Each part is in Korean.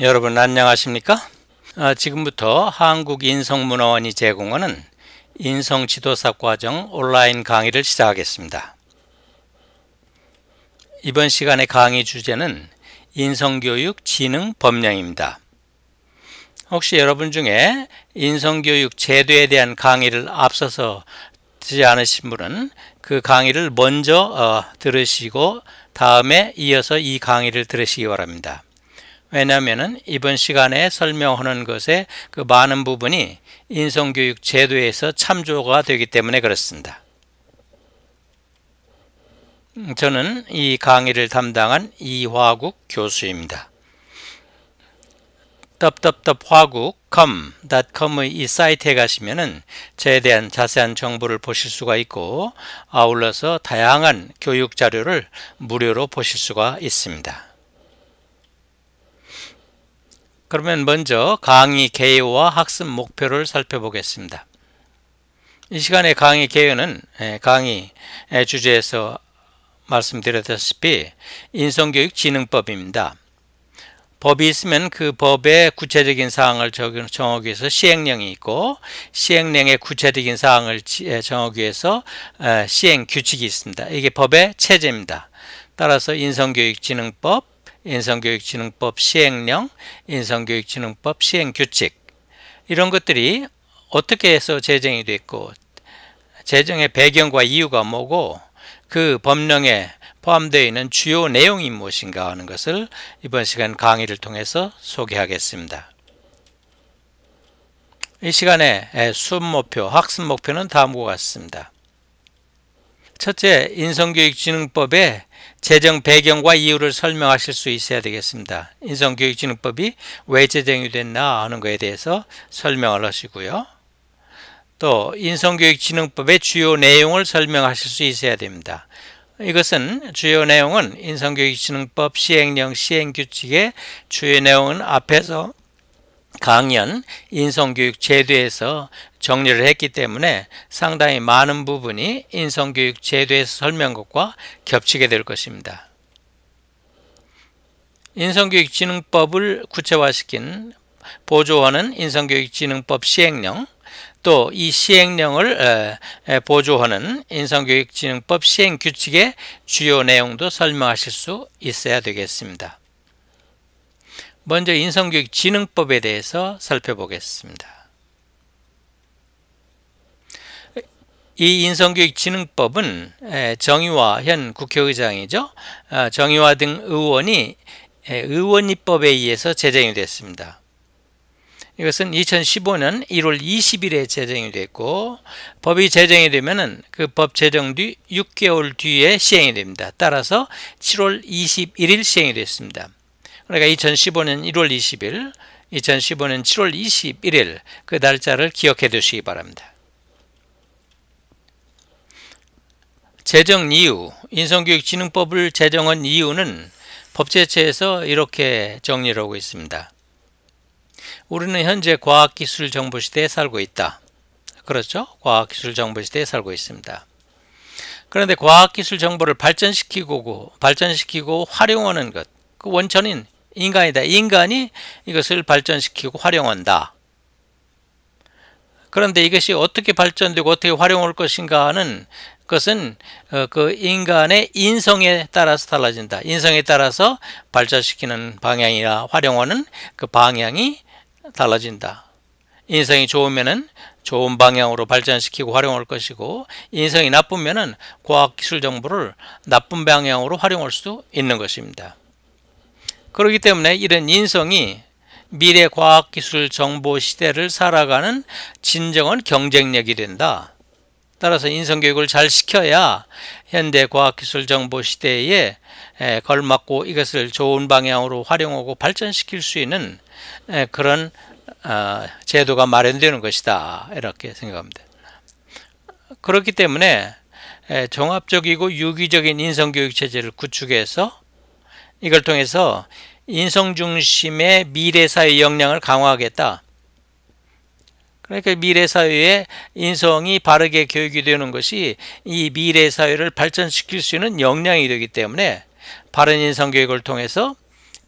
여러분 안녕하십니까? 아, 지금부터 한국인성문화원이 제공하는 인성지도사 과정 온라인 강의를 시작하겠습니다. 이번 시간의 강의 주제는 인성교육 지능 법령입니다. 혹시 여러분 중에 인성교육 제도에 대한 강의를 앞서서 듣지 않으신 분은 그 강의를 먼저 어, 들으시고 다음에 이어서 이 강의를 들으시기 바랍니다. 왜냐하면 이번 시간에 설명하는 것의 그 많은 부분이 인성교육 제도에서 참조가 되기 때문에 그렇습니다. 음, 저는 이 강의를 담당한 이화국 교수입니다. www.화국.com.com의 이 사이트에 가시면은 저에 대한 자세한 정보를 보실 수가 있고 아울러서 다양한 교육 자료를 무료로 보실 수가 있습니다. 그러면 먼저 강의 개요와 학습 목표를 살펴보겠습니다. 이 시간의 강의 개요는 예, 강의 예, 주제에서 말씀드렸다시피 인성교육진흥법입니다. 법이 있으면 그 법의 구체적인 사항을 정하기 위해서 시행령이 있고 시행령의 구체적인 사항을 예, 정하기 위해서 시행규칙이 있습니다. 이게 법의 체제입니다. 따라서 인성교육진흥법, 인성교육진흥법 시행령, 인성교육진흥법 시행규칙 이런 것들이 어떻게 해서 제정이 됐고 제정의 배경과 이유가 뭐고 그 법령에 포함되어 있는 주요 내용이 무엇인가 하는 것을 이번 시간 강의를 통해서 소개하겠습니다. 이 시간에 수업목표, 학습목표는 다음과 같습니다. 첫째, 인성교육진흥법의 재정 배경과 이유를 설명하실 수 있어야 되겠습니다. 인성교육진흥법이 왜 제정이 됐나 하는 것에 대해서 설명을 하시고요. 또 인성교육진흥법의 주요 내용을 설명하실 수 있어야 됩니다. 이것은 주요 내용은 인성교육진흥법 시행령 시행규칙의 주요 내용은 앞에서 강연 인성교육 제도에서 정리를 했기 때문에 상당히 많은 부분이 인성교육 제도에서 설명과 겹치게 될 것입니다. 인성교육진흥법을 구체화시킨 보조원은 인성교육진흥법 시행령 또 이 시행령을 보조하는 인성교육진흥법 시행규칙의 주요 내용도 설명하실 수 있어야 되겠습니다. 먼저 인성교육진흥법에 대해서 살펴보겠습니다. 이 인성교육진흥법은 정의와현 국회의장이죠. 아, 정의와등 의원이 의원입법에 의해서 제정이 됐습니다. 이것은 2015년 1월 20일에 제정이 됐고 법이 제정이 되면 그 법 제정 뒤 6개월 뒤에 시행이 됩니다. 따라서 7월 21일 시행이 됐습니다. 그러니까 2015년 1월 20일, 2015년 7월 21일 그 날짜를 기억해 두시기 바랍니다. 재정 이유, 인성교육진흥법을 제정한 이유는 법제처에서 이렇게 정리를 하고 있습니다. 우리는 현재 과학기술 정보시대에 살고 있다. 그렇죠? 과학기술 정보시대에 살고 있습니다. 그런데 과학기술 정보를 발전시키고 발전시키고 활용하는 것, 그 원천인 인간이다. 인간이 이것을 발전시키고 활용한다. 그런데 이것이 어떻게 발전되고 어떻게 활용할 것인가 하는 그것은 어, 그 인간의 인성에 따라서 달라진다. 인성에 따라서 발전시키는 방향이나 활용하는 그 방향이 달라진다. 인성이 좋으면은 좋은 방향으로 발전시키고 활용할 것이고 인성이 나쁘면은 과학기술 정보를 나쁜 방향으로 활용할 수도 있는 것입니다. 그렇기 때문에 이런 인성이 미래 과학기술 정보 시대를 살아가는 진정한 경쟁력이 된다. 따라서 인성교육을 잘 시켜야 현대 과학기술 정보 시대에 걸맞고 이것을 좋은 방향으로 활용하고 발전시킬 수 있는 그런 아, 제도가 마련되는 것이다 이렇게 생각합니다. 그렇기 때문에 종합적이고 유기적인 인성교육 체제를 구축해서 이걸 통해서 인성 중심의 미래 사회 역량을 강화하겠다. 그러니까 미래 사회에 인성이 바르게 교육이 되는 것이 이 미래 사회를 발전시킬 수 있는 역량이 되기 때문에 바른 인성 교육을 통해서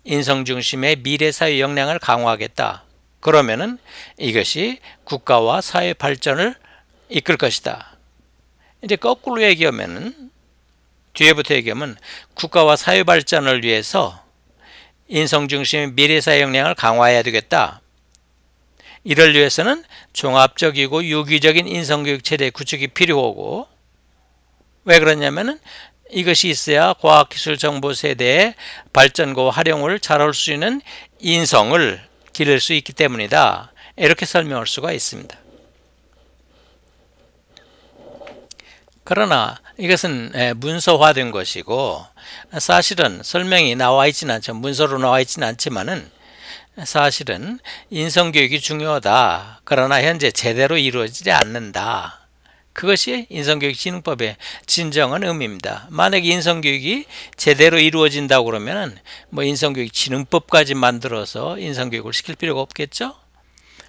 인성 중심의 미래 사회 역량을 강화하겠다. 그러면은 이것이 국가와 사회 발전을 이끌 것이다. 이제 거꾸로 얘기하면은 뒤에부터 얘기하면 국가와 사회 발전을 위해서 인성 중심의 미래 사회 역량을 강화해야 되겠다. 이를 위해서는 종합적이고 유기적인 인성교육 체제 구축이 필요하고 왜 그러냐면은 이것이 있어야 과학기술정보세대의 발전과 활용을 잘할 수 있는 인성을 기를 수 있기 때문이다. 이렇게 설명할 수가 있습니다. 그러나 이것은 예, 문서화된 것이고 사실은 설명이 나와 있지는 않죠. 문서로 나와 있지는 않지만은 사실은 인성교육이 중요하다. 그러나 현재 제대로 이루어지지 않는다. 그것이 인성교육진흥법의 진정한 의미입니다. 만약 에 인성교육이 제대로 이루어진다고 그러면 뭐 인성교육진흥법까지 만들어서 인성교육을 시킬 필요가 없겠죠?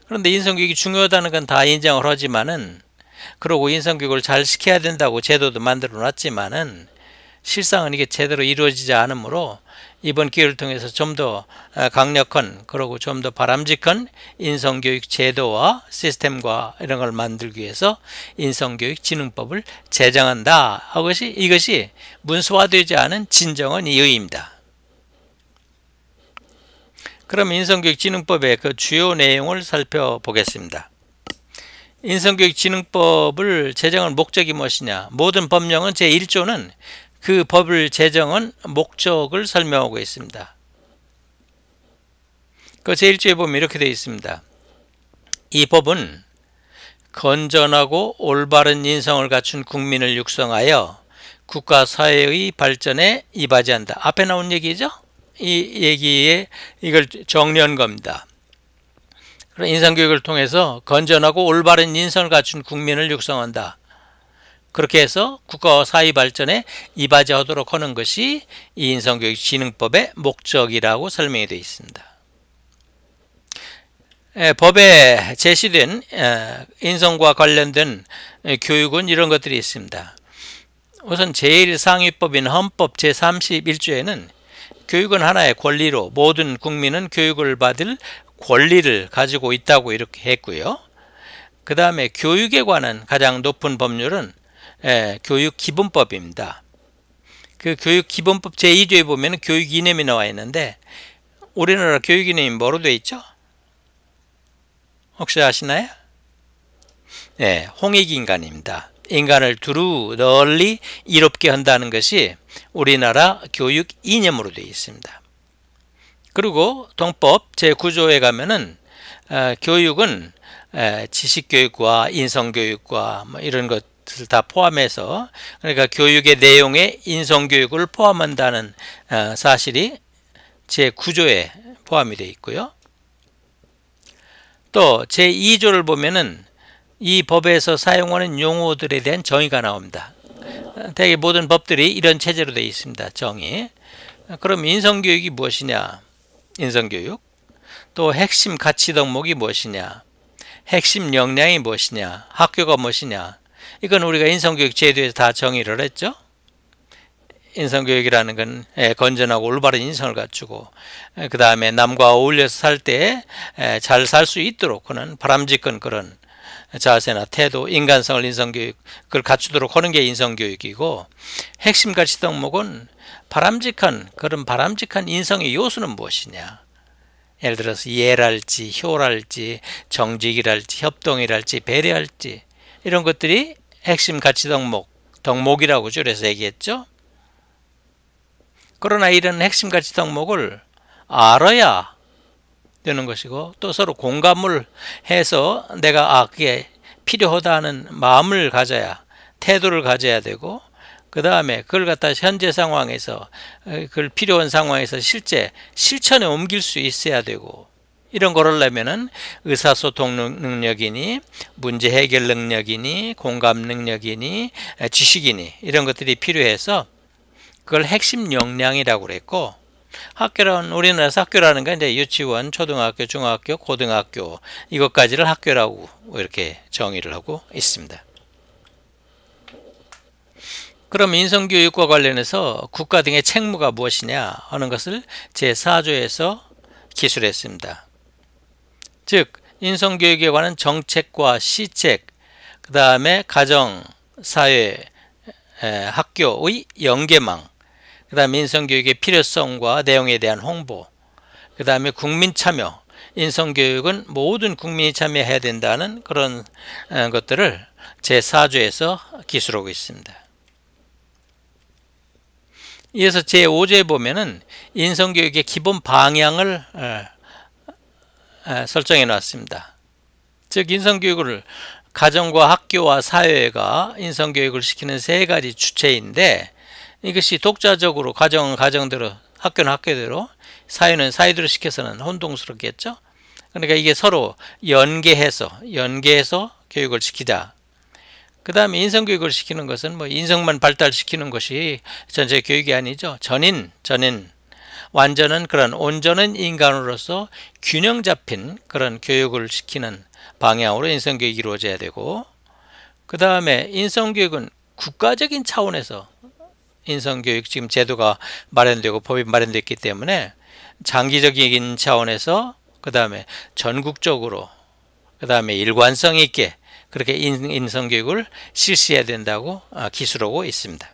그런데 인성교육이 중요하다는 건 다 인정을 하지만은 그러고 인성교육을 잘 시켜야 된다고 제도도 만들어 놨지만은 실상은 이게 제대로 이루어지지 않으므로 이번 기회를 통해서 좀더 어, 강력한 그리고좀 더 바람직한 인성교육 제도와 시스템과 이런 걸 만들기 위해서 인성교육 진흥법을 제정한다 하고 이것이 문서화되지 않은 진정한 이유입니다. 그럼 인성교육진흥법의 그 주요 내용을 살펴보겠습니다. 인성교육진흥법을 제정한 목적이 무엇이냐 모든 법령은 제1조는 그 법을 제정은 목적을 설명하고 있습니다. 그 제1조에 보면 이렇게 되어 있습니다. 이 법은 건전하고 올바른 인성을 갖춘 국민을 육성하여 국가 사회의 발전에 이바지한다. 앞에 나온 얘기죠? 이 얘기에 이걸 정리한 겁니다. 인성교육을 통해서 건전하고 올바른 인성을 갖춘 국민을 육성한다. 그렇게 해서 국가와 사회 발전에 이바지하도록 하는 것이 이 인성교육진흥법의 목적이라고 설명이 되어 있습니다. 에, 법에 제시된 에, 인성과 관련된 에, 교육은 이런 것들이 있습니다. 우선 제1상위법인 헌법 제31조에는 교육은 하나의 권리로 모든 국민은 교육을 받을 권리를 가지고 있다고 이렇게 했고요. 그 다음에 교육에 관한 가장 높은 법률은 예, 교육 기본법입니다. 그 교육 기본법 제2조에 보면 교육 이념이 나와 있는데 우리나라 교육 이념이 뭐로 돼 있죠? 혹시 아시나요? 예, 홍익 인간입니다. 인간을 두루 널리 이롭게 한다는 것이 우리나라 교육 이념으로 되어 있습니다. 그리고 동법 제9조에 가면은 어, 교육은 지식교육과 인성교육과 뭐 이런 것 것을 다 포함해서 그러니까 교육의 내용에 인성교육을 포함한다는 어, 사실이 제9조에 포함이 되어 있고요. 또 제2조를 보면은 이 법에서 사용하는 용어들에 대한 정의가 나옵니다. 대개 모든 법들이 이런 체제로 되어 있습니다. 정의. 그럼 인성교육이 무엇이냐? 인성교육. 또 핵심 가치 덕목이 무엇이냐? 핵심 역량이 무엇이냐? 학교가 무엇이냐? 이건 우리가 인성교육 제도에서 다 정의를 했죠. 인성교육이라는 건 예, 건전하고 올바른 인성을 갖추고 예, 그 다음에 남과 어울려서 살 때 잘 살수 예, 있도록 하는 바람직한 그런 자세나 태도, 인간성을 인성교육 을 갖추도록 하는 게 인성교육이고 핵심 가치 덕목은 바람직한 그런 바람직한 인성의 요소는 무엇이냐 예를 들어서 예랄지, 효랄지, 정직이랄지, 협동이랄지, 배려할지 이런 것들이 핵심 가치 덕목, 덕목이라고 줄여서 얘기했죠. 그러나 이런 핵심 가치 덕목을 알아야 되는 것이고 또 서로 공감을 해서 내가 아 그게 필요하다는 마음을 가져야 태도를 가져야 되고 그 다음에 그걸 갖다 현재 상황에서 그걸 필요한 상황에서 실제 실천에 옮길 수 있어야 되고 이런 거를 내면은 의사소통 능력이니 문제 해결 능력이니 공감 능력이니 지식이니 이런 것들이 필요해서 그걸 핵심 역량이라고 그랬고 학교는 우리나라에서 학교라는 건 이제 유치원, 초등학교, 중학교, 고등학교 이것까지를 학교라고 이렇게 정의를 하고 있습니다. 그럼 인성교육과 관련해서 국가 등의 책무가 무엇이냐 하는 것을 제4조에서 기술했습니다. 즉 인성교육에 관한 정책과 시책, 그 다음에 가정, 사회, 학교의 연계망, 그 다음에 인성교육의 필요성과 내용에 대한 홍보, 그 다음에 국민 참여, 인성교육은 모든 국민이 참여해야 된다는 그런 것들을 제4조에서 기술하고 있습니다. 이어서 제5조에 보면은 인성교육의 기본 방향을 아, 설정해 놨습니다. 즉 인성교육을 가정과 학교와 사회가 인성교육을 시키는 세 가지 주체인데 이것이 독자적으로 가정은 가정대로 학교는 학교대로 사회는 사회대로 시켜서는 혼동스럽겠죠. 그러니까 이게 서로 연계해서 연계해서 교육을 시키다. 그 다음에 인성교육을 시키는 것은 뭐 인성만 발달시키는 것이 전체 교육이 아니죠. 전인, 전인. 완전은 그런 온전한 인간으로서 균형 잡힌 그런 교육을 시키는 방향으로 인성교육이 이루어져야 되고 그 다음에 인성교육은 국가적인 차원에서 인성교육 지금 제도가 마련되고 법이 마련됐기 때문에 장기적인 차원에서 그 다음에 전국적으로 그 다음에 일관성 있게 그렇게 인성교육을 실시해야 된다고 아, 기술하고 있습니다.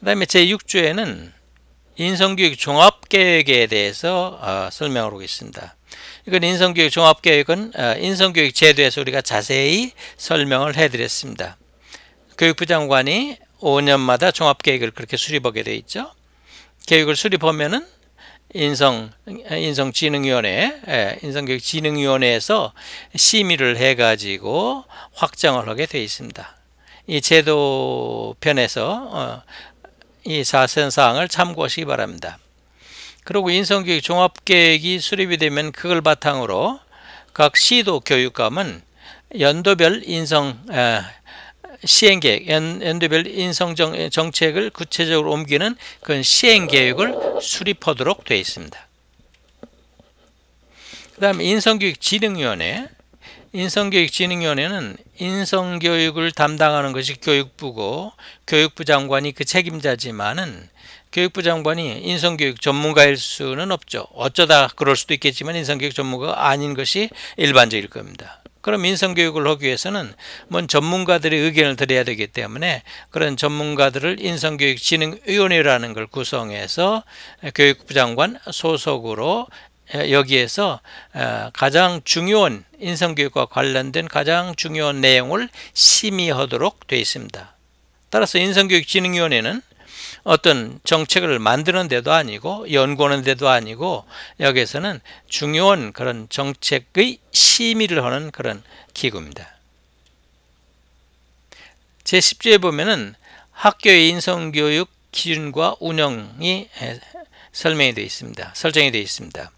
그 다음에 제6조에는 인성교육 종합계획에 대해서 어, 설명하고 습니다 이건 인성교육 종합계획은 어, 인성교육 제도에서 우리가 자세히 설명을 해드렸습니다. 교육부 장관이 5년마다 종합계획을 그렇게 수립하게 되어 있죠. 계획을 수립하면은 인성 인성진흥위원회 예, 인성교육진흥위원회에서 심의를 해가지고 확정을 하게 되어 있습니다. 이 제도 편에서 어, 이 자세사항을 참고하시기 바랍니다. 그리고 인성교육 종합계획이 수립이 되면 그걸 바탕으로 각 시도 교육감은 연도별 인성 에, 아, 시행계획, 연, 연도별 인성정 책을 구체적으로 옮기는 그 시행계획을 수립하도록 되어 있습니다. 그다음 인성교육진흥위원회 인성교육진흥위원회는 인성교육을 담당하는 것이 교육부고 교육부 장관이 그 책임자지만은 교육부 장관이 인성교육 전문가일 수는 없죠. 어쩌다 그럴 수도 있겠지만 인성교육 전문가가 아닌 것이 일반적일 겁니다. 그럼 인성교육을 하기 위해서는 뭔 전문가들의 의견을 드려야 되기 때문에 그런 전문가들을 인성교육진흥위원회라는 걸 구성해서 교육부 장관 소속으로 예, 여기에서 어, 가장 중요한 인성교육과 관련된 가장 중요한 내용을 심의하도록 되어 있습니다. 따라서 인성교육진흥위원회는 어떤 정책을 만드는 데도 아니고 연구하는 데도 아니고 여기에서는 중요한 그런 정책의 심의를 하는 그런 기구입니다. 제10조에 보면은 학교의 인성교육 기준과 운영이 설명이 되어 있습니다. 설정이 되어 있습니다.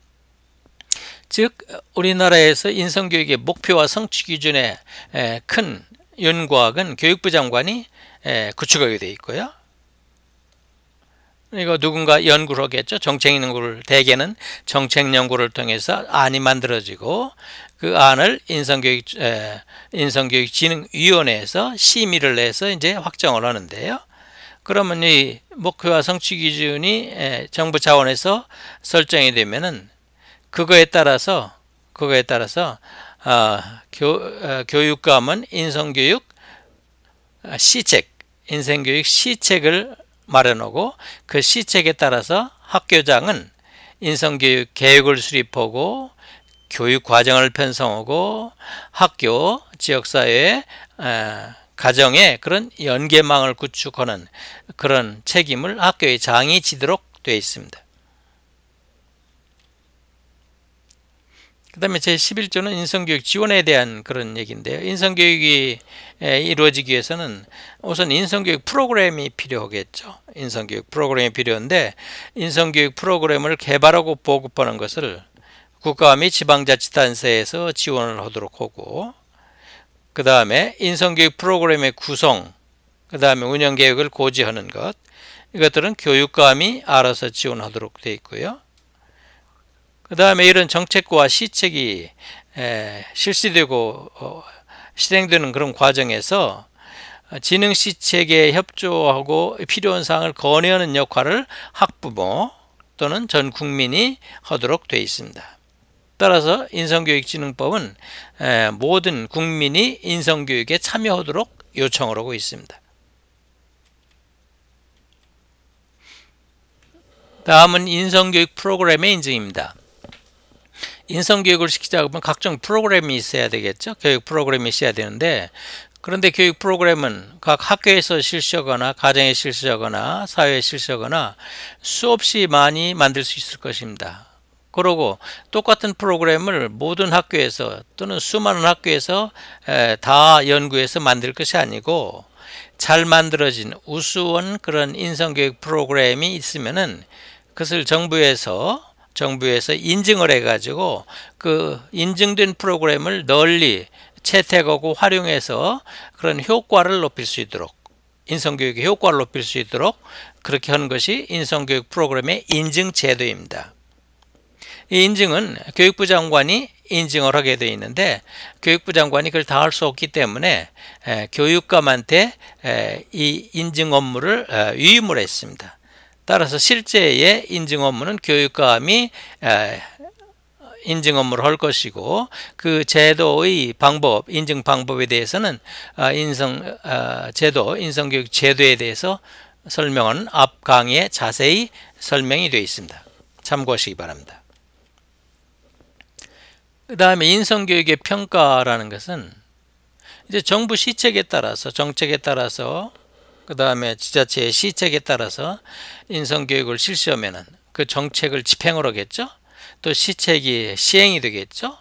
즉 우리나라에서 인성교육의 목표와 성취 기준에큰 연구학은 교육부 장관이 구축하게 돼 있고요. 이거 누군가 연구를 하겠죠. 정책 연구를 대개는 정책 연구를 통해서 안이 만들어지고 그 안을 인성교육 인성교육진흥위원회에서 심의를 해서 이제 확정을 하는데요. 그러면 이 목표와 성취 기준이 정부 차원에서 설정이 되면은 그거에 따라서 그거에 따라서 어, 교, 어, 교육감은 인성교육 아, 시책, 인생교육 시책을 마련하고 그 시책에 따라서 학교장은 인성교육 계획을 수립하고 교육 과정을 편성하고 학교, 지역사회, 어, 가정에 그런 연계망을 구축하는 그런 책임을 학교의 장이 지도록 되어 있습니다. 그 다음에 제11조는 인성교육 지원에 대한 그런 얘기인데요. 인성교육이 이루어지기 위해서는 우선 인성교육 프로그램이 필요하겠죠. 인성교육 프로그램이 필요한데 인성교육 프로그램을 개발하고 보급하는 것을 국가및 지방자치단체에서 지원을 하도록 하고 그 다음에 인성교육 프로그램의 구성 그 다음에 운영계획을 고지하는 것 이것들은 교육감이 알아서 지원하도록 되어 있고요. 그 다음에 이런 정책과 시책이 실시되고 어, 실행되는 그런 과정에서 지능 시책에 협조하고 필요한 사항을 건의하는 역할을 학부모 또는 전 국민이 하도록 되어 있습니다. 따라서 인성교육진흥법은 모든 국민이 인성교육에 참여하도록 요청을 하고 있습니다. 다음은 인성교육 프로그램의 인증입니다. 인성교육을 시키자 그러면 각종 프로그램이 있어야 되겠죠. 교육 프로그램이 있어야 되는데 그런데 교육 프로그램은 각 학교에서 실시하거나 가정에 실시하거나 사회에 실시하거나 수없이 많이 만들 수 있을 것입니다. 그러고 똑같은 프로그램을 모든 학교에서 또는 수많은 학교에서 다 연구해서 만들 것이 아니고 잘 만들어진 우수한 그런 인성교육 프로그램이 있으면은 그것을 정부에서 정부에서 인증을 해가지고 그 인증된 프로그램을 널리 채택하고 활용해서 그런 효과를 높일 수 있도록 인성교육의 효과를 높일 수 있도록 그렇게 하는 것이 인성교육 프로그램의 인증 제도입니다. 이 인증은 교육부 장관이 인증을 하게 되어 있는데 교육부 장관이 그걸 다 할 수 없기 때문에 교육감한테 이 인증 업무를 위임을 어, 했습니다. 따라서 실제의 인증 업무는 교육감이 인증 업무를 할 것이고 그 제도의 방법, 인증 방법에 대해서는 어, 인성 어, 제도, 인성교육 제도에 대해서 설명은 앞 강의에 자세히 설명이 되어 있습니다. 참고하시기 바랍니다. 그 다음에 인성교육의 평가라는 것은 이제 정부 시책에 따라서 정책에 따라서 그 다음에 지자체의 시책에 따라서 인성교육을 실시하면 은그 정책을 집행을 하겠죠. 또 시책이 시행이 되겠죠.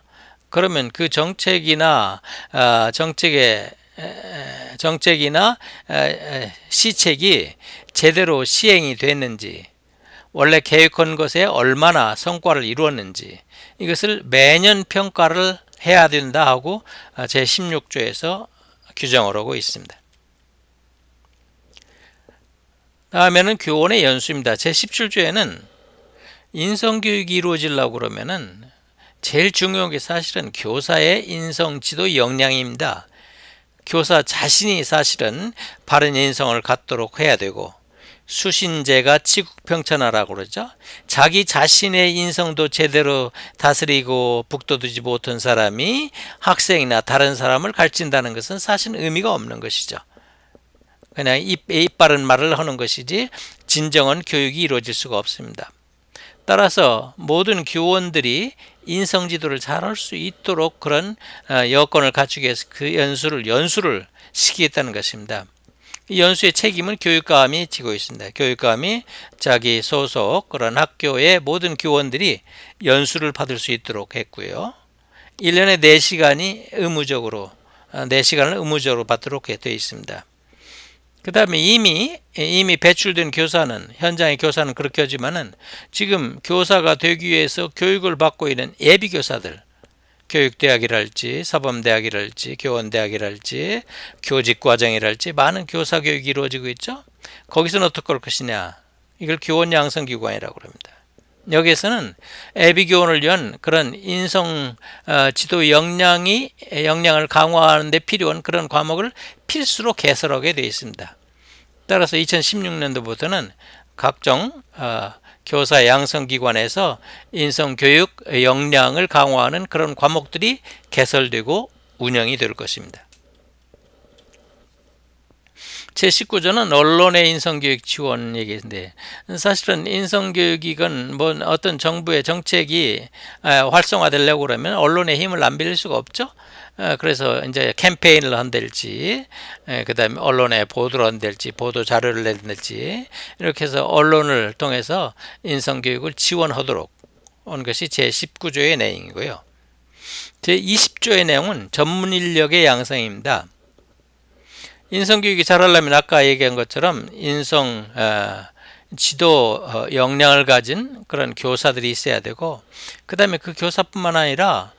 그러면 그 정책이나 아, 정책의 정책이나 시책이 제대로 시행이 됐는지 원래 계획한 것에 얼마나 성과를 이루었는지 이것을 매년 평가를 해야 된다 하고 아, 제16조에서 규정을 하고 있습니다. 다음에는 교원의 연수입니다. 제17조에는 인성교육이 이루어지려고 그러면은 제일 중요한 게 사실은 교사의 인성지도 역량입니다. 교사 자신이 사실은 바른 인성을 갖도록 해야 되고 수신제가 치국평천하라고 그러죠. 자기 자신의 인성도 제대로 다스리고 북돋우지 못한 사람이 학생이나 다른 사람을 갈친다는 것은 사실 의미가 없는 것이죠. 그냥 입, 입 바른 말을 하는 것이지 진정한 교육이 이루어질 수가 없습니다. 따라서 모든 교원들이 인성지도를 잘 할 수 있도록 그런 어, 여건을 갖추기 위해서 그 연수를 연수를 시키겠다는 것입니다. 연수의 책임은 교육감이 지고 있습니다. 교육감이 자기 소속 그런 학교의 모든 교원들이 연수를 받을 수 있도록 했고요. 1년에 4시간이 의무적으로 4시간을 어, 의무적으로 받도록 되어 있습니다. 그 다음에 이미 예, 이미 배출된 교사는 현장의 교사는 그렇게 하지만은 지금 교사가 되기 위해서 교육을 받고 있는 예비 교사들 교육대학이랄지 사범대학이랄지 교원대학이랄지 교직과정이랄지 많은 교사 교육이 이루어지고 있죠. 거기서는 어떻게 할 것이냐 이걸 교원 양성기관이라고 합니다. 여기에서는 예비교원을 위한 그런 인성 어, 지도 역량이 예, 역량을 강화하는 데 필요한 그런 과목을 필수로 개설하게 되어 있습니다. 따라서 2016년도부터는 각종 어, 교사 양성기관에서 인성교육 역량을 강화하는 그런 과목들이 개설되고 운영이 될 것입니다. 제19조는 언론의 인성교육 지원 얘기인데 사실은 인성교육이건 뭐 어떤 정부의 정책이 활성화되려고 그러면 언론의 힘을 안 빌릴 수가 없죠. 그래서 이제 캠페인을 한댈지 그다음에 언론에 보도를 한댈지 보도 자료를 낸댈지 이렇게 해서 언론을 통해서 인성교육을 지원하도록 온 것이 제19조의 내용이고요. 제20조의 내용은 전문 인력의 양성입니다. 인성교육이 잘하려면 아까 얘기한 것처럼 인성 어, 지도 어, 역량을 가진 그런 교사들이 있어야 되고 그 다음에 그 교사뿐만 아니라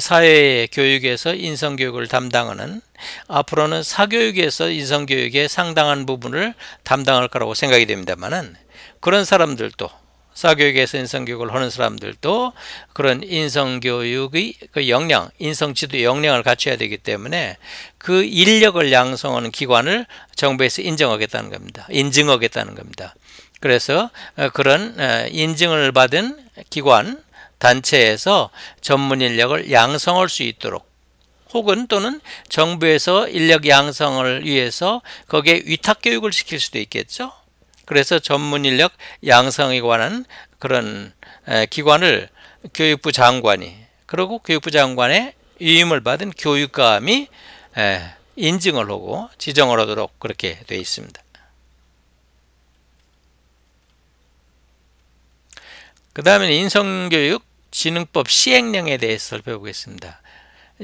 사회 교육에서 인성교육을 담당하는 앞으로는 사교육에서 인성교육에 상당한 부분을 담당할 거라고 생각이 됩니다만은 그런 사람들도 사교육에서 인성교육을 하는 사람들도 그런 인성교육의 그 역량, 인성지도 역량을 갖춰야 되기 때문에 그 인력을 양성하는 기관을 정부에서 인정하겠다는 겁니다. 인증하겠다는 겁니다. 그래서 어, 그런 어, 인증을 받은 기관, 단체에서 전문 인력을 양성할 수 있도록 혹은 또는 정부에서 인력 양성을 위해서 거기에 위탁 교육을 시킬 수도 있겠죠. 그래서 전문 인력 양성에 관한 그런 기관을 교육부 장관이 그리고 교육부 장관의 위임을 받은 교육감이 인증을 하고 지정을 하도록 그렇게 되어 있습니다. 그 다음에 인성교육 진흥법 시행령에 대해서 살펴보겠습니다.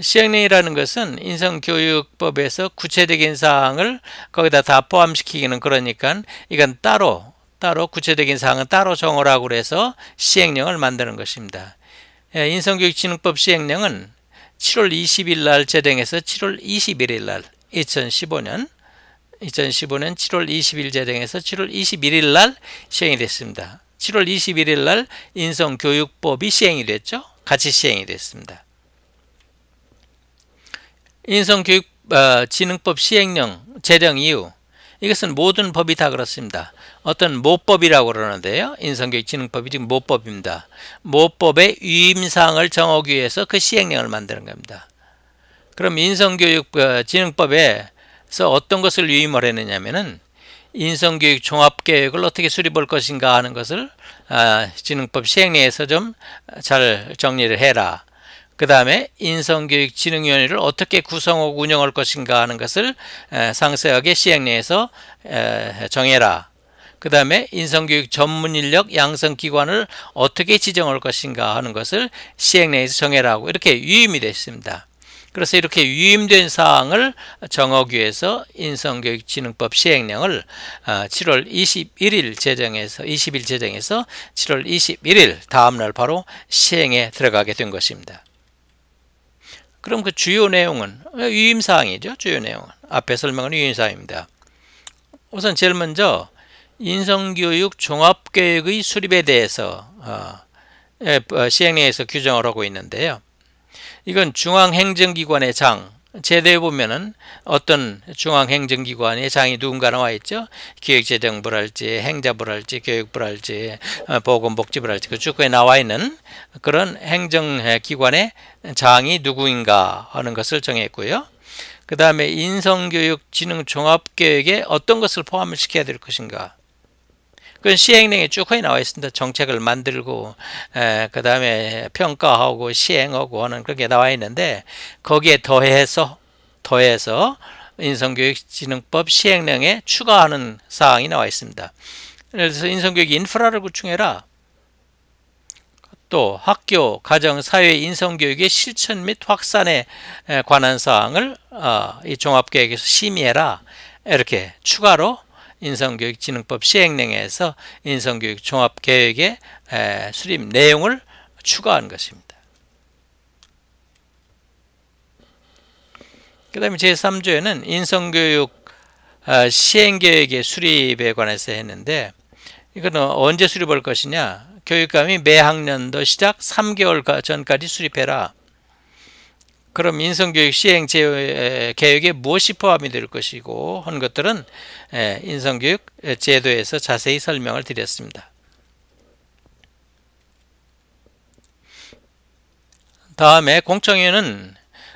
시행령이라는 것은 인성교육법에서 구체적인 사항을 거기다 다 포함시키기는 그러니까 이건 따로 따로 구체적인 사항은 따로 정하라고해서 시행령을 만드는 것입니다. 예, 인성교육진흥법 시행령은 7월 20일 날 제정해서 7월 21일 날 2015년 2015년 7월 20일 제정해서 7월 21일 날 시행이 됐습니다. 7월 21일 날 인성교육법이 시행이 됐죠. 같이 시행이 됐습니다. 인성교육지능법 어, 시행령 제정 이후 이것은 모든 법이 다 그렇습니다. 어떤 모법이라고 그러는데요. 인성교육진흥법이 지금 모법입니다. 모법의 위임사항을 정하기 위해서 그 시행령을 만드는 겁니다. 그럼 인성교육진흥법에서 어, 어떤 것을 위임을 했느냐면은 인성교육 종합계획을 어떻게 수립할 것인가 하는 것을 진흥법 아, 시행령에서 좀 잘 정리를 해라. 그 다음에 인성교육진흥위원회를 어떻게 구성하고 운영할 것인가 하는 것을 상세하게 시행령에서 정해라. 그 다음에 인성교육 전문인력 양성기관을 어떻게 지정할 것인가 하는 것을 시행령에서 정해라고 이렇게 유임이 되어 습니다 그래서 이렇게 유임된 사항을 정하기 위해서 인성교육진흥법 시행령을 7월 어, 21일 제정해서 20일 제정해서 7월 21일 다음날 바로 시행에 들어가게 된 것입니다. 그럼 그 주요 내용은 유임사항이죠. 주요 내용은 앞에 설명한 유임사항입니다. 우선 제일 먼저 인성교육 종합계획의 수립에 대해서 어, 예, 어, 시행령에서 규정을 하고 있는데요. 이건 중앙행정기관의 장, 제대에 보면은 어떤 중앙행정기관의 장이 누군가 나와 있죠. 기획재정부랄지 행자부랄지 교육부랄지 어, 보건복지부랄지 그 축구에 나와 있는 그런 행정기관의 장이 누구인가 하는 것을 정했고요. 그 다음에 인성교육진흥종합계획에 어떤 것을 포함시켜야 될 것인가 그건 시행령에 쭉 거의 나와 있습니다. 정책을 만들고 그 다음에 평가하고 시행하고 하는 그렇게 나와 있는데 거기에 더해서 더해서 인성교육진흥법 시행령에 추가하는 사항이 나와 있습니다. 그래서 인성교육 인프라를 구축해라. 또 학교, 가정, 사회 인성교육의 실천 및 확산에 관한 사항을 아, 이 종합계획에서 심의해라. 이렇게 추가로 인성교육진흥법 시행령에서 인성교육 종합계획의 수립 내용을 추가한 것입니다. 그 다음에 제3조에는 인성교육 어, 시행계획의 수립에 관해서 했는데 이거는 언제 수립할 것이냐 교육감이 매 학년도 시작 3개월 전까지 수립해라 그럼 인성교육 시행 개혁에 무엇이 포함이 될 것이고 한 것들은 인성교육 제도에서 자세히 설명을 드렸습니다. 다음에 공청회는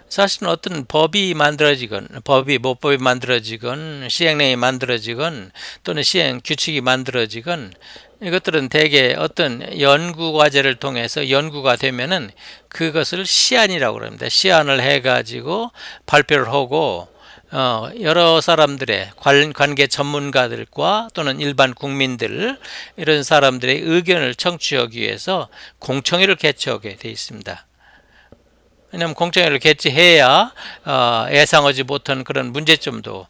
사실은 어떤 법이 만들어지건 법이 법이 만들어지건 시행령이 만들어지건 또는 시행 규칙이 만들어지건 이것들은 대개 어떤 연구 과제를 통해서 연구가 되면은 그것을 시안이라고 그럽니다. 시안을 해가지고 발표를 하고 어, 여러 사람들의 관, 관계 전문가들과 또는 일반 국민들 이런 사람들의 의견을 청취하기 위해서 공청회를 개최하게 돼 있습니다. 왜냐하면 공청회를 개최해야 어, 예상하지 못한 그런 문제점도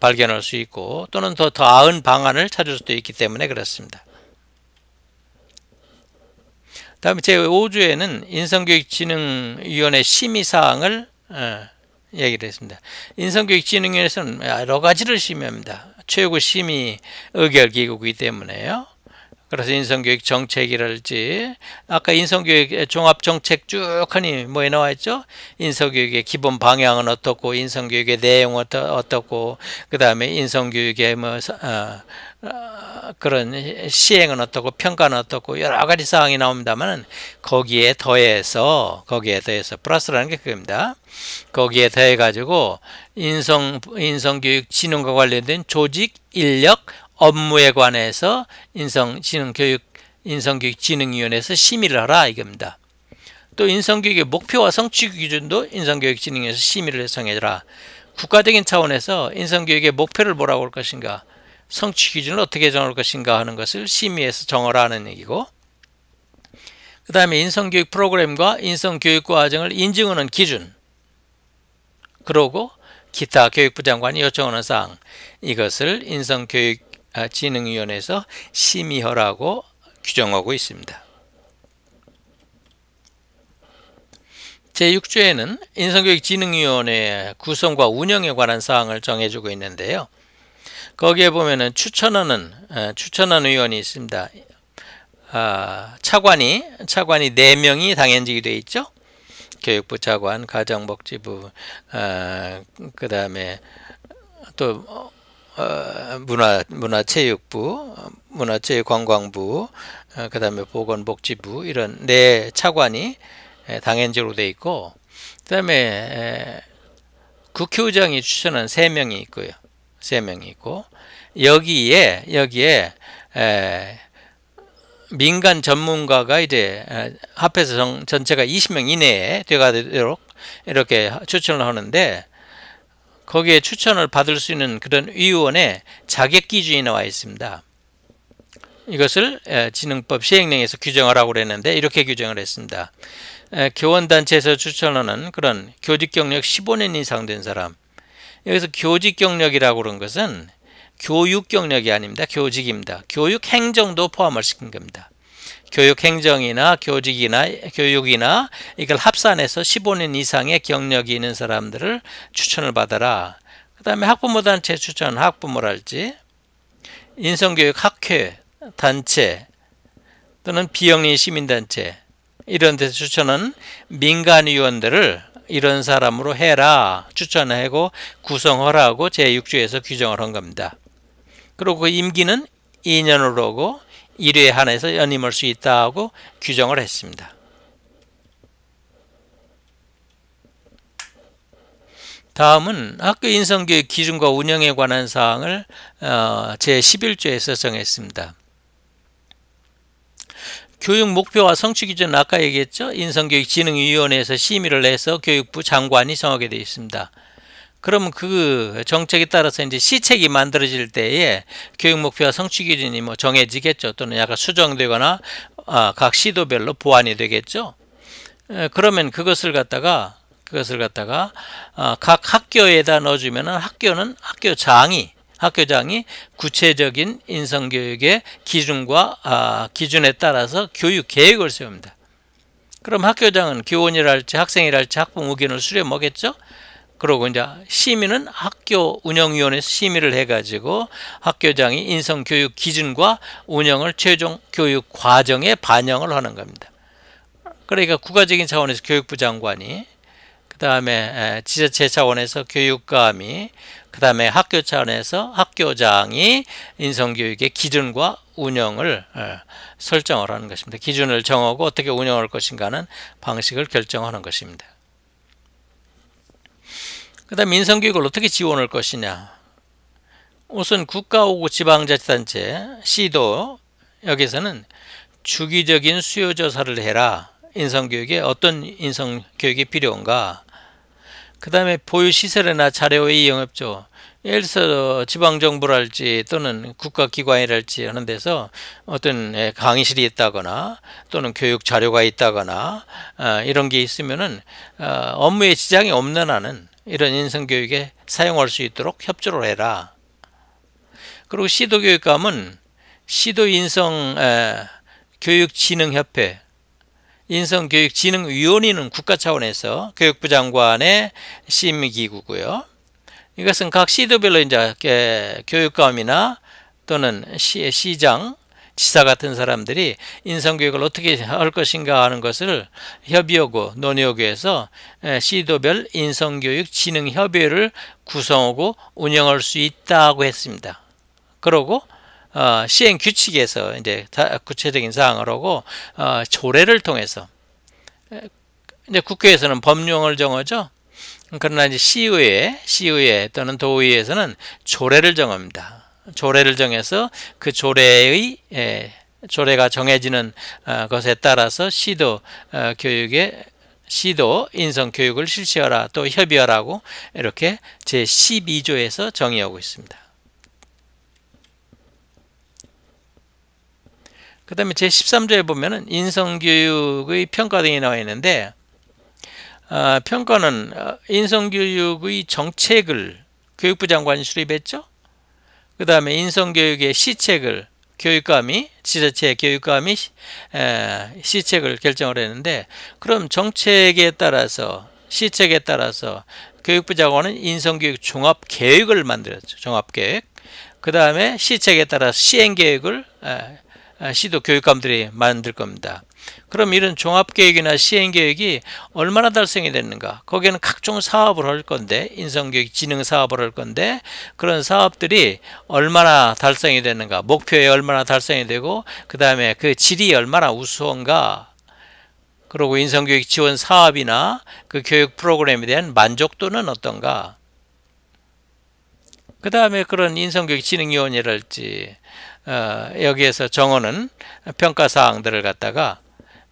발견할 수 있고 또는 더, 더 나은 방안을 찾을 수도 있기 때문에 그렇습니다. 다음에 제5주에는 인성교육진흥위원회 심의사항을 어, 얘기를 했습니다. 인성교육진흥위원회에서는 여러 가지를 심의합니다. 최고 심의 의결기구이기 때문에요. 그래서 인성교육 정책이랄지 아까 인성교육 종합정책 쭉 하니 뭐에 나와 있죠? 인성교육의 기본 방향은 어떻고 인성교육의 내용 은 어떻고 그 다음에 인성교육의 뭐 어, 어 그런 시행은 어떻고 평가는 어떻고 여러 가지 사항이 나옵니다만 거기에 더해서 거기에 더해서 플러스라는 게 그겁니다. 거기에 더해 가지고 인성 인성 교육 진흥과 관련된 조직 인력 업무에 관해서 인성 진흥 교육 인성 교육 진흥위원회에서 심의를 하라 이겁니다. 또 인성 교육의 목표와 성취 기준도 인성 교육 진흥에서 심의를 해서 정해라. 국가적인 차원에서 인성교육의 목표를 뭐라고 할 것인가 성취 기준을 어떻게 정할 것인가 하는 것을 심의해서 정하라는 얘기고 그 다음에 인성교육 프로그램과 인성교육 과정을 인증하는 기준 그러고 기타 교육부 장관이 요청하는 사항 이것을 인성교육진흥위원회에서 아, 심의허라고 규정하고 있습니다. 제6조에는 인성교육진흥위원회 구성과 운영에 관한 사항을 정해주고 있는데요. 거기에 보면은 추천하는 추천하는 의원이 있습니다. 아, 차관이 차관이 네 명이 당연직이 돼 있죠. 교육부 차관, 가정복지부, 아, 그 다음에 또 어, 어, 문화 문화체육부, 문화체육관광부, 어, 그다음에 보건복지부 이런 네 차관이 당연직으로 돼 있고, 그다음에 에, 국회의장이 추천한 세 명이 있고요. 세명이고 여기에 여기에 에, 민간 전문가가 이제 합해서 정, 전체가 20명 이내에 되가도록 이렇게 추천을 하는데 거기에 추천을 받을 수 있는 그런 위원의 자격 기준이 나와 있습니다. 이것을 지능법 시행령에서 규정하라고 그랬는데 이렇게 규정을 했습니다. 교원단체에서 추천하는 그런 교직 경력 15년 이상 된 사람 여기서 교직 경력이라고 그런 것은 교육 경력이 아닙니다. 교직입니다. 교육 행정도 포함을 시킨 겁니다. 교육 행정이나 교직이나 교육이나 이걸 합산해서 15년 이상의 경력이 있는 사람들을 추천을 받아라. 그다음에 학부모 단체 추천 학부모랄지 인성교육 학회 단체 또는 비영리 시민단체 이런 데서 추천은 민간 위원들을 이런 사람으로 해라 추천하고 구성하라고 제6조에서 규정을 한 겁니다. 그리고 그 임기는 2년으로 고 1회 한해서 연임할 수 있다고 규정을 했습니다. 다음은 학교 인성교육 기준과 운영에 관한 사항을 어, 제11조에서 정했습니다. 교육 목표와 성취 기준은 아까 얘기했죠. 인성교육진흥위원회에서 심의를 해서 교육부 장관이 정하게 되어 있습니다. 그럼 그 정책에 따라서 이제 시책이 만들어질 때에 교육 목표와 성취 기준이 뭐 정해지겠죠. 또는 약간 수정되거나 아, 각 시도별로 보완이 되겠죠. 에, 그러면 그것을 갖다가 그것을 갖다가 아, 각 학교에다 넣어주면 학교는 학교 장이 학교장이 구체적인 인성교육의 기준과 아, 기준에 따라서 교육 계획을 세웁니다. 그럼 학교장은 교원이랄지 학생이랄지 학부모 의견을 수렴 하겠죠? 그러고 이제 시민은 학교 운영위원회에서 심의를 해가지고 학교장이 인성교육 기준과 운영을 최종 교육 과정에 반영을 하는 겁니다. 그러니까 국가적인 차원에서 교육부 장관이 그 다음에 지자체 차원에서 교육감이 그 다음에 학교 차원에서 학교장이 인성교육의 기준과 운영을 예, 설정을 하는 것입니다. 기준을 정하고 어떻게 운영할 것인가는 방식을 결정하는 것입니다. 그 다음 인성교육을 어떻게 지원할 것이냐 우선 국가 오고 지방자치단체 시도 여기서는 주기적인 수요조사를 해라 인성교육에 어떤 인성교육이 필요한가 그 다음에 보유시설이나 자료의 영업조 예를 들어 서 지방정부랄지 또는 국가기관이랄지 하는 데서 어떤 예, 강의실이 있다거나 또는 교육 자료가 있다거나 어, 이런 게 있으면은 어, 업무에 지장이 없는 한은 이런 인성교육에 사용할 수 있도록 협조를 해라. 그리고 시도교육감은 시도인성 교육진흥협회 인성교육진흥위원회는 국가 차원에서 교육부 장관의 심의기구고요. 이것은 각 시도별로 이제 교육감이나 또는 시, 시장, 지사 같은 사람들이 인성교육을 어떻게 할 것인가 하는 것을 협의하고 논의하기 위해서 예, 시도별 인성교육 진흥협의회를 구성하고 운영할 수 있다고 했습니다. 그러고 어, 시행 규칙에서 이제 다 구체적인 사항으로고 어, 조례를 통해서 이제 국회에서는 법령을 정하죠. 그러나 이제 시의회, 시의회 또는 도의회에서는 조례를 정합니다. 조례를 정해서 그 조례의 예, 조례가 정해지는 어, 것에 따라서 시도 어, 교육에 시도 인성 교육을 실시하라 또 협의하라고 이렇게 제 12조에서 정의하고 있습니다. 그 다음에 제13조에 보면은 인성교육의 평가 등이 나와 있는데 아, 어, 평가는 인성교육의 정책을 교육부 장관이 수립했죠. 그 다음에 인성교육의 시책을 교육감이 지자체 교육감이 에, 시책을 결정을 했는데 그럼 정책에 따라서 시책에 따라서 교육부 장관은 인성교육 종합계획을 만들었죠. 종합계획. 그 다음에 시책에 따라 시행계획을 에, 아, 시도 교육감들이 만들 겁니다. 그럼 이런 종합계획이나 시행계획이 얼마나 달성이 됐는가 거기에는 각종 사업을 할 건데 인성교육 지능사업을 할 건데 그런 사업들이 얼마나 달성이 됐는가 목표에 얼마나 달성이 되고 그 다음에 그 질이 얼마나 우수한가 그리고 인성교육 지원 사업이나 그 교육 프로그램에 대한 만족도는 어떤가 그 다음에 그런 인성교육 진흥위원회랄지 어, 여기에서 정원은 평가사항들을 갖다가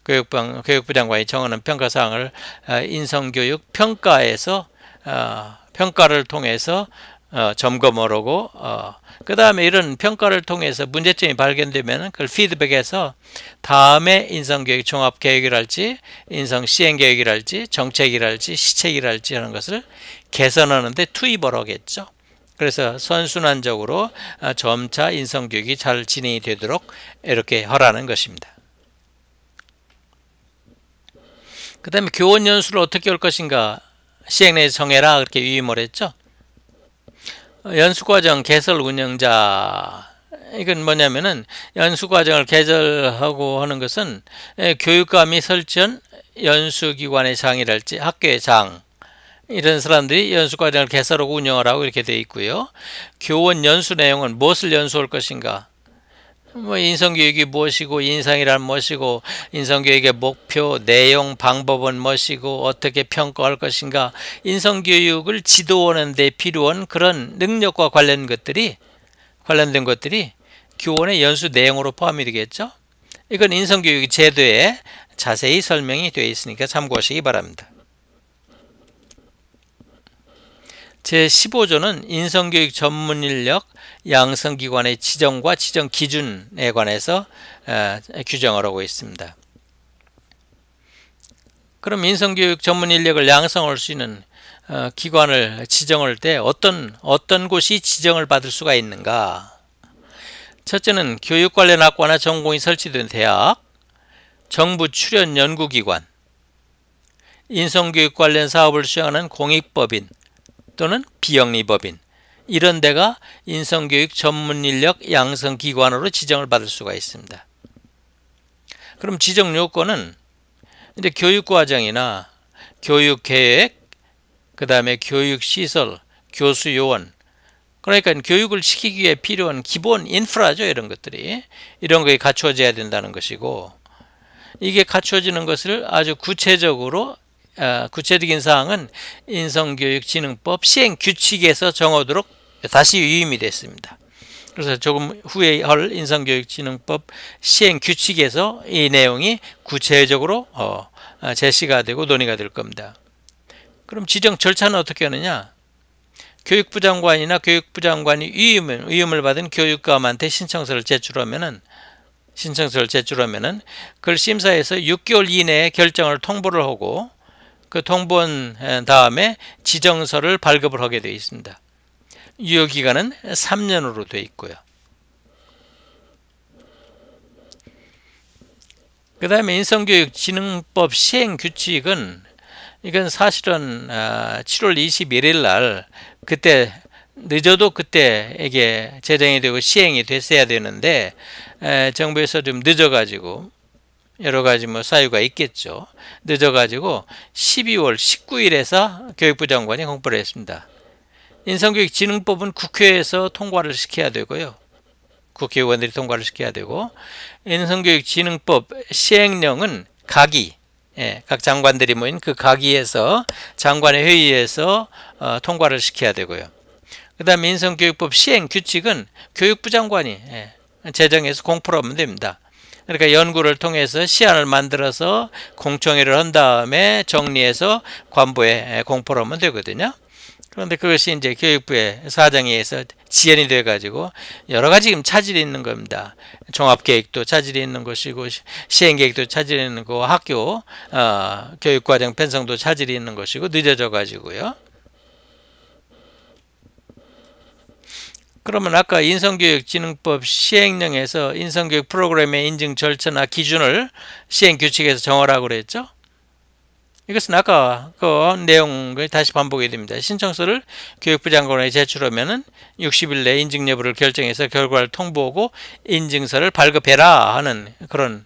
교육부 교육부 장관이 정원은 평가사항을 어, 인성교육 평가에서 어, 평가를 통해서 어, 점검을 하고 어, 그 다음에 이런 평가를 통해서 문제점이 발견되면 그걸 피드백해서 다음에 인성교육 종합계획이랄지 인성시행계획이랄지 정책이랄지 시책이랄지 하는 것을 개선하는 데 투입을 하겠죠. 그래서 선순환적으로 아, 점차 인성교육이 잘 진행이 되도록 이렇게 하라는 것입니다. 그 다음에 교원 연수를 어떻게 할 것인가 시행 내에 정해라 그렇게 위임을 했죠. 연수과정 개설 운영자 이건 뭐냐면은 연수과정을 개설하고 하는 것은 예, 교육감이 설치한 연수기관의 장이랄지 학교의 장 이런 사람들이 연수 과정을 개설하고 운영하라고 이렇게 돼 있고요. 교원 연수 내용은 무엇을 연수할 것인가? 뭐 인성교육이 무엇이고 인상이란 무엇이고 인성교육의 목표, 내용, 방법은 무엇이고 어떻게 평가할 것인가 인성교육을 지도하는 데 필요한 그런 능력과 관련 된 것들이 관련된 것들이 교원의 연수 내용으로 포함이 되겠죠. 이건 인성교육 제도에 자세히 설명이 되어 있으니까 참고하시기 바랍니다. 제15조는 인성교육 전문인력 양성기관의 지정과 지정 기준에 관해서 규정을 하고 있습니다. 그럼 인성교육 전문인력을 양성할 수 있는 어, 기관을 지정할 때 어떤 어떤 곳이 지정을 받을 수가 있는가? 첫째는 교육 관련 학과나 전공이 설치된 대학, 정부 출연 연구기관, 인성교육 관련 사업을 수행하는 공익법인, 또는 비영리법인 이런 데가 인성교육 전문인력 양성기관으로 지정을 받을 수가 있습니다. 그럼 지정 요건은 이제 교육과정이나 교육계획, 그 다음에 교육시설, 교수요원 그러니까 교육을 시키기 위해 필요한 기본 인프라죠. 이런 것들이. 이런 것이 갖춰져야 된다는 것이고 이게 갖춰지는 것을 아주 구체적으로 어, 구체적인 사항은 인성교육진흥법 시행규칙에서 정하도록 다시 유임이 됐습니다. 그래서 조금 후에 할 인성교육진흥법 시행규칙에서 이 내용이 구체적으로 어, 제시가 되고 논의가 될 겁니다. 그럼 지정 절차는 어떻게 하느냐? 교육부 장관이나 교육부 장관이 위임 위임을 받은 교육감한테 신청서를 제출하면은 신청서를 제출하면은 그걸 심사해서 6개월 이내에 결정을 통보를 하고 그 통보한 다음에 지정서를 발급을 하게 되어 있습니다. 유효기간은 3년으로 되어 있고요. 그 다음에 인성교육진흥법 시행규칙은 이건 사실은 7월 아, 21일 날 그때 늦어도 그때 이게 제정이 되고 시행이 됐어야 되는데 정부에서 좀 늦어가지고 여러 가지 뭐 사유가 있겠죠. 늦어가지고 12월 19일에서 교육부 장관이 공포를 했습니다. 인성교육진흥법은 국회에서 통과를 시켜야 되고요. 국회의원들이 통과를 시켜야 되고 인성교육진흥법 시행령은 각이 예, 각 장관들이 모인 그 각의에서 장관의 회의에서 어, 통과를 시켜야 되고요. 그 다음에 인성교육법 시행 규칙은 교육부 장관이 예, 제정해서 공포를 하면 됩니다. 그러니까 연구를 통해서 시안을 만들어서 공청회를 한 다음에 정리해서 관보에 공포를 하면 되거든요. 그런데 그것이 이제 교육부의 사정에서 지연이 돼가지고 여러 가지 지금 차질이 있는 겁니다. 종합계획도 차질이 있는 것이고 시행계획도 차질이 있는 거고 학교 어, 교육과정 편성도 차질이 있는 것이고 늦어져가지고요. 그러면 아까 인성교육진흥법 시행령에서 인성교육 프로그램의 인증 절차나 기준을 시행규칙에서 정하라고 그랬죠. 이것은 아까 그 내용을 다시 반복이 됩니다. 신청서를 교육부 장관에 제출하면 은 60일 내에 인증 여부를 결정해서 결과를 통보하고 인증서를 발급해라 하는 그런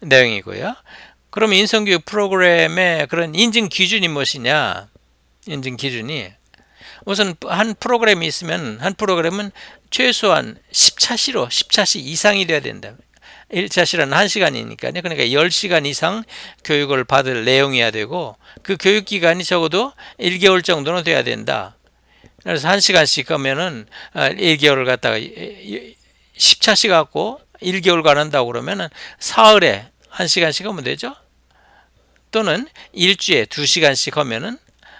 내용이고요. 그럼 인성교육 프로그램의 그런 인증 기준이 무엇이냐? 인증 기준이 우선 한 프로그램이 있으면 한 프로그램은 최소한 10차시로 10차시 이상이 돼야 된다. 1차 시라는 1시간이니까요. 그러니까 10시간 이상 교육을 받을 내용이어야 되고 그 교육 기간이 적어도 1개월 정도는 돼야 된다. 그래서 1시간씩 하면은 1개월을 어, 갖다가 1 0차시 갖고 1개월간 한다고 그러면은 사흘에 1시간씩 하면 되죠. 또는 일주에 2시간씩 하면은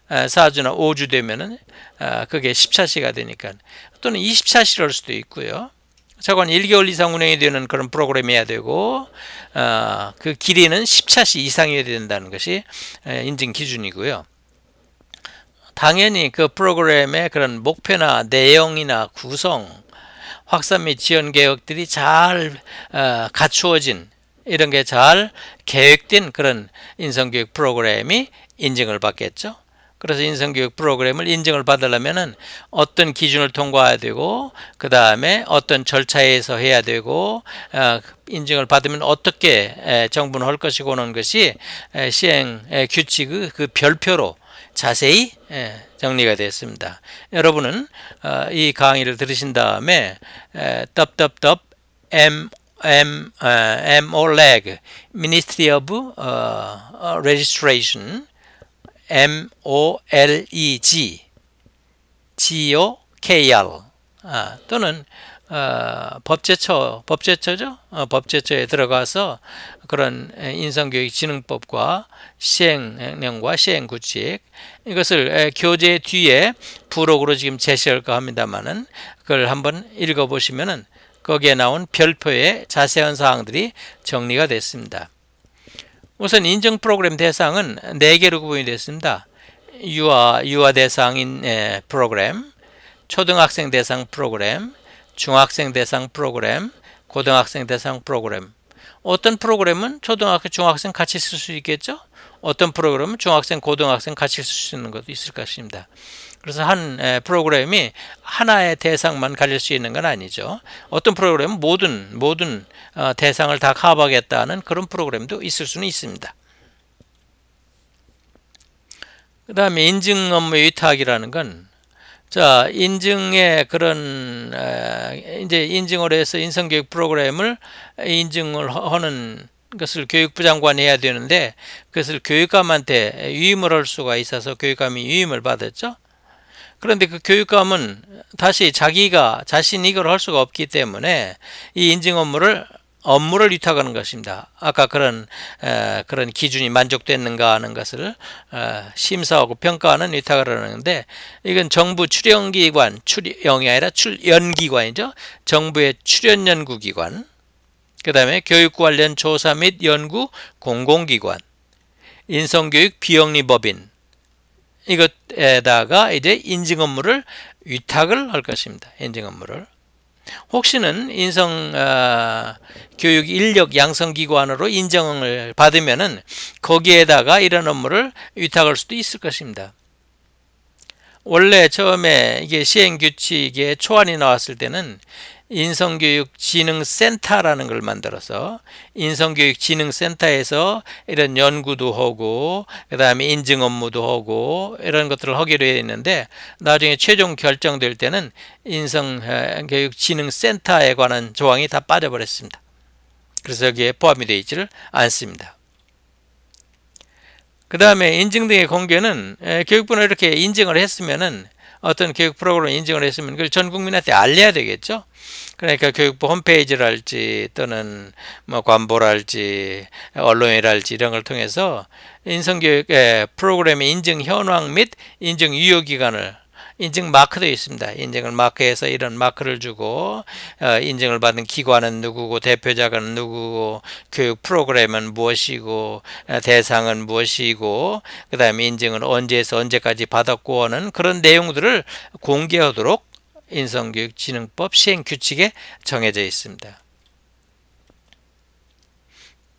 4주나 5주 되면은 그게 10차시가 되니까 또는 20차시를 할 수도 있고요. 저건 1개월 이상 운영이 되는 그런 프로그램이어야 되고 어, 그 길이는 10차시 이상이어야 된다는 것이 인증 기준이고요. 당연히 그 프로그램의 그런 목표나 내용이나 구성, 확산 및 지원 계획들이 잘 어, 갖추어진 이런 게 잘 계획된 그런 인성교육 프로그램이 인증을 받겠죠. 그래서 인성교육 프로그램을 인증을 받으려면 어떤 기준을 통과해야 되고 그 다음에 어떤 절차에서 해야 되고 어, 인증을 받으면 어떻게 정부는 할 것이고 오는 것이 시행 규칙의 그, 그 별표로 자세히 정리가 되었습니다. 여러분은 어, 이 강의를 들으신 다음에 www m m 어, m o l e g Ministry of uh, Registration M-O-L-E-G G-O-K-R 아, 또는 어, 법제처, 법제처죠? 어, 법제처에 들어가서 그런 인성교육 진흥법과 시행령과 시행규칙 이것을 에, 교재 뒤에 부록으로 지금 제시할까 합니다만은 그걸 한번 읽어보시면은 거기에 나온 별표의 자세한 사항들이 정리가 됐습니다. 우선 인증 프로그램 대상은 4개로 구분이 됐습니다. 유아, 유아 대상인 예, 프로그램, 초등학생 대상 프로그램, 중학생 대상 프로그램, 고등학생 대상 프로그램 어떤 프로그램은 초등학교, 중학생 같이 쓸 수 있겠죠? 어떤 프로그램은 중학생, 고등학생 같이 쓸 수 있는 것도 있을 것입니다. 그래서 한 프로그램이 하나의 대상만 가릴 수 있는 건 아니죠. 어떤 프로그램은 모든 모든 어, 대상을 다 커버하겠다는 그런 프로그램도 있을 수는 있습니다. 그 다음에 인증 업무 위탁이라는 건 자, 인증에 그런 이제 인증을 해서 인성 교육 프로그램을 인증을 하는 것을 교육부 장관이 해야 되는데 그것을 교육감한테 위임을 할 수가 있어서 교육감이 위임을 받았죠. 그런데 그 교육감은 다시 자기가 자신 이걸 이할 수가 없기 때문에 이 인증 업무를 업무를 위탁하는 것입니다. 아까 그런 에, 그런 기준이 만족됐는가 하는 것을 에, 심사하고 평가하는 위탁을 하는데 이건 정부 출연기관 출영이 아니라 출연기관이죠. 정부의 출연연구기관 그다음에 교육 관련 조사 및 연구 공공기관 인성교육 비영리법인 이것에다가 이제 인증 업무를 위탁을 할 것입니다. 인증 업무를. 혹시는 인성 어, 교육 인력 양성 기관으로 인정을 받으면은 거기에다가 이런 업무를 위탁할 수도 있을 것입니다. 원래 처음에 이게 시행 규칙에 초안이 나왔을 때는 인성교육진흥센터라는 걸 만들어서 인성교육진흥센터에서 이런 연구도 하고 그 다음에 인증 업무도 하고 이런 것들을 하기로 해 있는데 나중에 최종 결정될 때는 인성교육진흥센터에 관한 조항이 다 빠져버렸습니다. 그래서 여기에 포함이 되어 있지를 않습니다. 그 다음에 인증 등의 공개는 교육부는 이렇게 인증을 했으면은 어떤 교육 프로그램 인증을 했으면 그걸 전 국민한테 알려야 되겠죠. 그러니까 교육부 홈페이지랄지 또는 뭐 관보랄지 언론이랄지 이런 걸 통해서 인성교육의 예, 프로그램의 인증 현황 및 인증 유효 기간을 인증 마크도 있습니다. 인증을 마크해서 이런 마크를 주고 어, 인증을 받은 기관은 누구고 대표자는 누구고 교육 프로그램은 무엇이고 어, 대상은 무엇이고 그 다음에 인증을 언제에서 언제까지 받았고 하는 그런 내용들을 공개하도록 인성교육진흥법 시행규칙에 정해져 있습니다.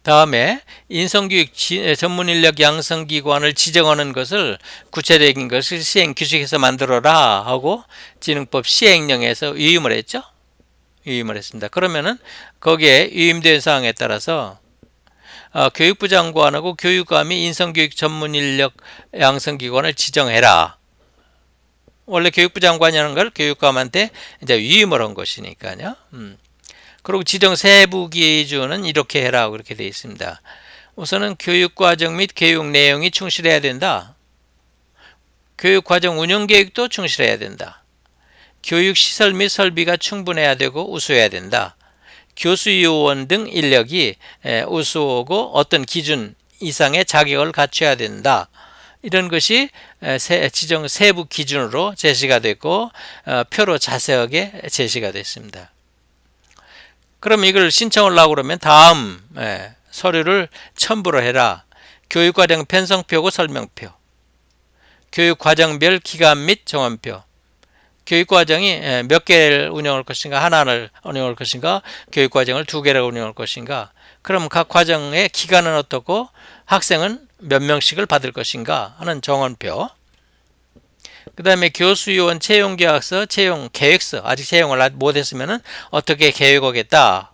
다음에 인성교육 전문인력 양성기관을 지정하는 것을 구체적인 것을 시행 규칙에서 만들어라 하고 지능법 시행령에서 위임을 했죠. 위임을 했습니다. 그러면은 거기에 위임된 사항에 따라서 어, 교육부 장관하고 교육감이 인성교육 전문인력 양성기관을 지정해라. 원래 교육부 장관이 라는걸 교육감한테 이제 위임을 한 것이니까요. 음. 그리고 지정 세부 기준은 이렇게 해라 그렇게 되어 있습니다. 우선은 교육과정 및 교육 내용이 충실해야 된다. 교육과정 운영계획도 충실해야 된다. 교육시설 및 설비가 충분해야 되고 우수해야 된다. 교수 요원 등 인력이 우수하고 어떤 기준 이상의 자격을 갖춰야 된다. 이런 것이 지정 세부 기준으로 제시가 됐고 어, 표로 자세하게 제시가 됐습니다. 그럼 이걸 신청을 하고 려 그러면 다음 예, 서류를 첨부를 해라. 교육과정 편성표고 설명표 교육과정별 기간 및 정원표 교육과정이 예, 몇 개를 운영할 것인가 하나를 운영할 것인가 교육과정을 두 개를 운영할 것인가 그럼 각 과정의 기간은 어떻고 학생은 몇 명씩을 받을 것인가 하는 정원표 그 다음에 교수요원 채용 계약서, 채용 계획서 아직 채용을 못했으면 어떻게 계획하겠다.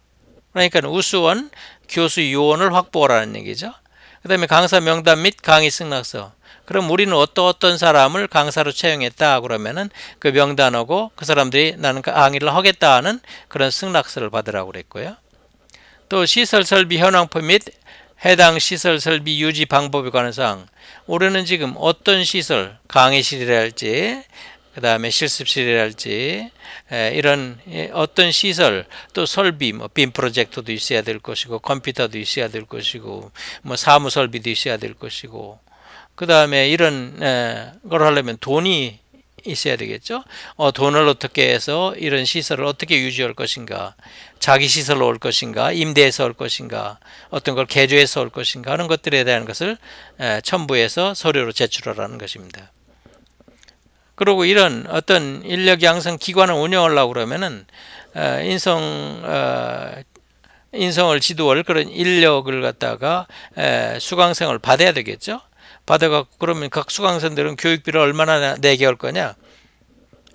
그러니까 우수원, 교수요원을 확보하라는 얘기죠. 그 다음에 강사 명단 및 강의 승낙서 그럼 우리는 어떤 어떤 사람을 강사로 채용했다 그러면은 그 명단하고 그 사람들이 나는 강의를 하겠다 하는 그런 승낙서를 받으라고 그랬고요. 또 시설 설비 현황표 및 해당 시설 설비 유지 방법에 관해 사항 올해는 지금 어떤 시설 강의실이라 할지 그 다음에 실습실이라 할지 에, 이런 어떤 시설 또 설비 뭐 빔 프로젝터도 있어야 될 것이고 컴퓨터도 있어야 될 것이고 뭐 사무 설비도 있어야 될 것이고 그 다음에 이런 에, 걸 하려면 돈이 있어야 되겠죠 어, 돈을 어떻게 해서 이런 시설을 어떻게 유지할 것인가 자기 시설로 올 것인가 임대해서 올 것인가 어떤 걸 개조해서 올 것인가 하는 것들에 대한 것을 첨부해서 서류로 제출하라는 것입니다. 그리고 이런 어떤 인력 양성 기관을 운영하려고 그러면은 인성 어, 인성을 지도할 그런 인력을 갖다가 수강생을 받아야 되겠죠. 받아갖고 그러면 각 수강생들은 교육비를 얼마나 내게 할 거냐?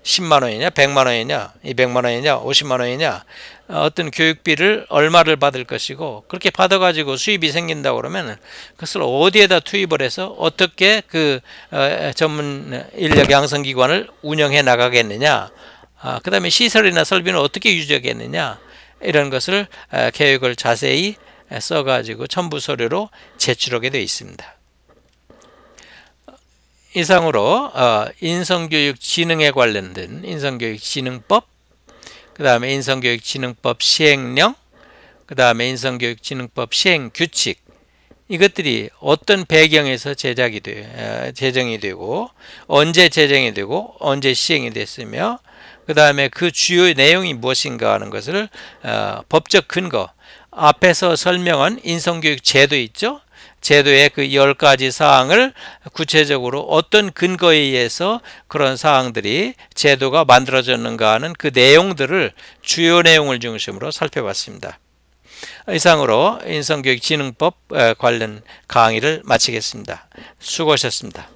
10만 원이냐, 100만 원이냐, 200만 원이냐, 50만 원이냐 어떤 교육비를 얼마를 받을 것이고 그렇게 받아가지고 수입이 생긴다 그러면 그것을 어디에다 투입을 해서 어떻게 그 어, 전문 인력 양성 기관을 운영해 나가겠느냐 아, 그 다음에 시설이나 설비는 어떻게 유지하겠느냐 이런 것을 계획을 자세히 써가지고 첨부 서류로 제출하게 되어 있습니다. 이상으로 어, 인성교육진흥에 관련된 인성교육진흥법 그 다음에 인성교육진흥법 시행령, 그 다음에 인성교육진흥법 시행규칙 이것들이 어떤 배경에서 제작이 돼, 어, 제정이 되고 언제 제정이 되고 언제 시행이 됐으며 그 다음에 그 주요 내용이 무엇인가 하는 것을 어, 법적 근거 앞에서 설명한 인성교육 제도 있죠 제도의 그 열가지 사항을 구체적으로 어떤 근거에 의해서 그런 사항들이 제도가 만들어졌는가 하는 그 내용들을 주요 내용을 중심으로 살펴봤습니다. 이상으로 인성교육진흥법 관련 강의를 마치겠습니다. 수고하셨습니다.